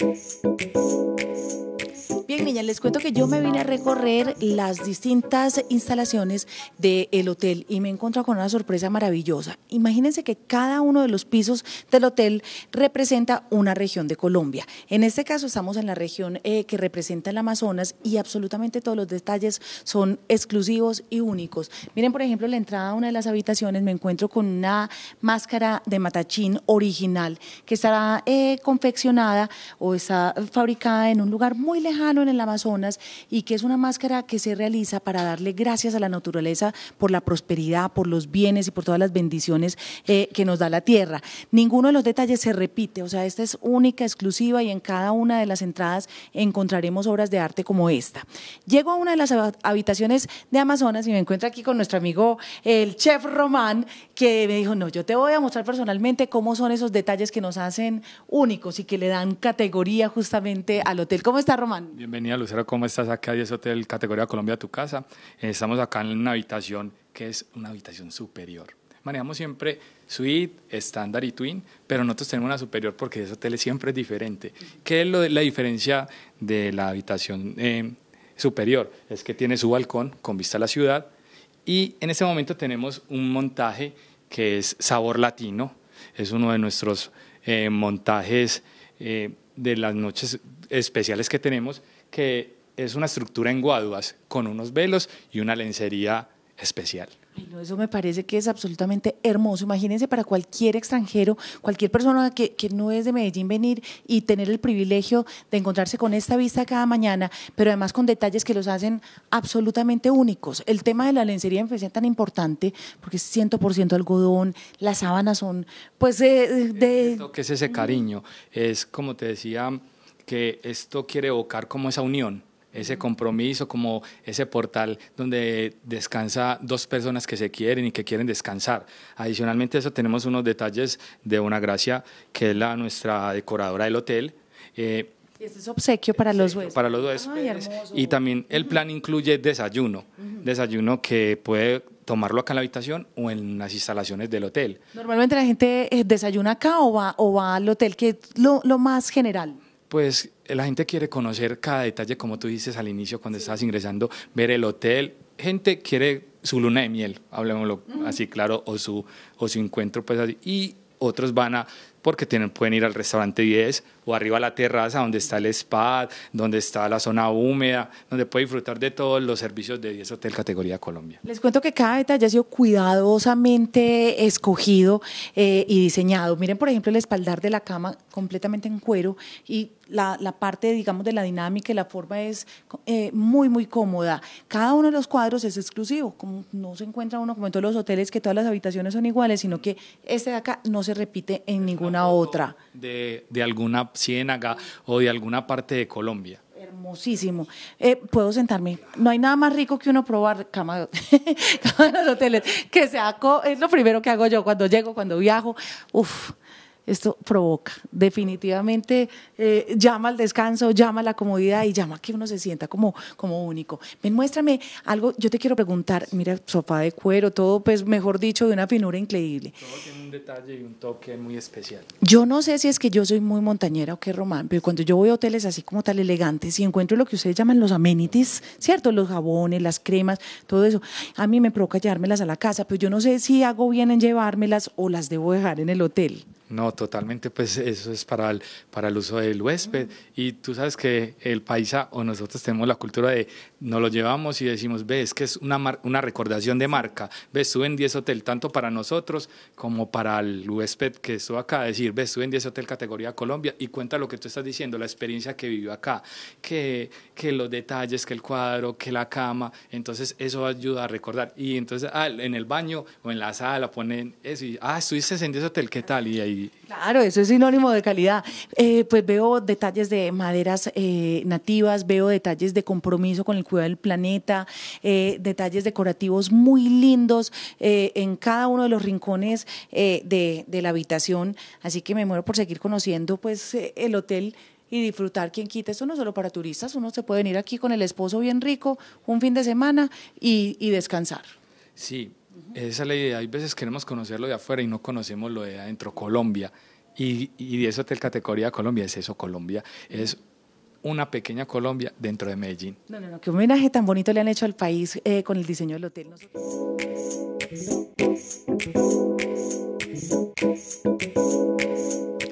Thank you. les cuento que yo me vine a recorrer las distintas instalaciones del hotel y me encuentro con una sorpresa maravillosa. Imagínense que cada uno de los pisos del hotel representa una región de Colombia. En este caso estamos en la región eh, que representa el Amazonas y absolutamente todos los detalles son exclusivos y únicos. Miren, por ejemplo, la entrada a una de las habitaciones me encuentro con una máscara de matachín original que estará eh, confeccionada o está fabricada en un lugar muy lejano en el Amazonas y que es una máscara que se realiza para darle gracias a la naturaleza por la prosperidad, por los bienes y por todas las bendiciones eh, que nos da la tierra. Ninguno de los detalles se repite, o sea, esta es única, exclusiva y en cada una de las entradas encontraremos obras de arte como esta. Llego a una de las habitaciones de Amazonas y me encuentro aquí con nuestro amigo el chef Román, que me dijo, no, yo te voy a mostrar personalmente cómo son esos detalles que nos hacen únicos y que le dan categoría justamente al hotel. ¿Cómo está Román? Bienvenido Lucero, ¿cómo estás acá? 10 Hotel, categoría Colombia, tu casa. Eh, estamos acá en una habitación que es una habitación superior. Manejamos siempre suite, estándar y twin, pero nosotros tenemos una superior porque ese hotel siempre es diferente. ¿Qué es la diferencia de la habitación eh, superior? Es que tiene su balcón con vista a la ciudad y en este momento tenemos un montaje que es Sabor Latino. Es uno de nuestros eh, montajes de las noches especiales que tenemos que es una estructura en guaduas con unos velos y una lencería especial. eso me parece que es absolutamente hermoso. Imagínense para cualquier extranjero, cualquier persona que, que, no es de Medellín venir y tener el privilegio de encontrarse con esta vista cada mañana, pero además con detalles que los hacen absolutamente únicos. El tema de la lencería me es tan importante porque es 100% algodón, las sábanas son pues eh, de... de... que es ese cariño, es como te decía que esto quiere evocar como esa unión, ese compromiso, como ese portal donde descansa dos personas que se quieren y que quieren descansar. Adicionalmente a eso tenemos unos detalles de una gracia que es la nuestra decoradora del hotel. Eh, y ese es obsequio para los huéspedes. Para los y también el plan incluye desayuno. Desayuno que puede tomarlo acá en la habitación o en las instalaciones del hotel. Normalmente la gente eh, desayuna acá o va, o va al hotel, que es lo más general pues eh, la gente quiere conocer cada detalle, como tú dices al inicio cuando estabas ingresando, ver el hotel. Gente quiere su luna de miel, hablemoslo así claro, o su, o su encuentro, pues así. Y otros van a, porque tienen, pueden ir al restaurante 10 arriba a la terraza donde está el spa, donde está la zona húmeda, donde puede disfrutar de todos los servicios de 10 Hotel Categoría Colombia. Les cuento que cada detalle ha sido cuidadosamente escogido eh, y diseñado. Miren, por ejemplo, el espaldar de la cama completamente en cuero y la, parte, digamos, de la dinámica y la forma es eh, muy, muy cómoda. Cada uno de los cuadros es exclusivo, como no se encuentra uno como en todos los hoteles que todas las habitaciones son iguales, sino que este de acá no se repite en ninguna otra. De, de, alguna Ciénaga o de alguna parte de Colombia. Hermosísimo. Eh, puedo sentarme. No hay nada más rico que uno probar cama, de los hoteles. Que se sea, es lo primero que hago yo cuando llego, cuando viajo. Uf, esto provoca, definitivamente eh, llama al descanso, llama a la comodidad y llama a que uno se sienta como, como único. Ven, muéstrame algo, yo te quiero preguntar, mira, sofá de cuero, todo, pues mejor dicho, de una finura increíble. Todo tiene un detalle y un toque muy especial. Yo no sé si es que yo soy muy montañera o qué román, pero cuando yo voy a hoteles así como tal elegantes y encuentro lo que ustedes llaman los amenities, ¿cierto? Los jabones, las cremas, todo eso, a mí me provoca llevármelas a la casa, pero yo no sé si hago bien en llevármelas o las debo dejar en el hotel. No, totalmente, pues eso es para el, para el uso del huésped. Y tú sabes que el paisa o nosotros tenemos la cultura de nos lo llevamos y decimos, ve, es que es una, una recordación de marca. Ves estuve en 10 hotel, tanto para nosotros como para el huésped que estuvo acá. Decir, ve, estuve en 10 hotel categoría Colombia y cuenta lo que tú estás diciendo, la experiencia que vivió acá, que, que los detalles, que el cuadro, que la cama. Entonces, eso ayuda a recordar. Y entonces, ah, en el baño o en la sala ponen eso y, ah, estuviste en 10 hotel, ¿qué tal? Y ahí Claro, eso es sinónimo de calidad. Eh, pues veo detalles de maderas eh, nativas, veo detalles de compromiso con el cuidado del planeta, eh, detalles decorativos muy lindos en cada uno de los rincones de, la habitación. Así que me muero por seguir conociendo pues el hotel y disfrutar quien quita. eso no solo para turistas, uno se puede venir aquí con el esposo bien rico un fin de semana y, y descansar. Sí, esa ley, la idea. Hay veces queremos conocerlo de afuera y no conocemos lo de adentro. Colombia. Y, y eso es categoría Colombia. Es eso, Colombia. Es una pequeña Colombia dentro de Medellín. No, no, no. Qué homenaje tan bonito le han hecho al país eh, con el diseño del hotel.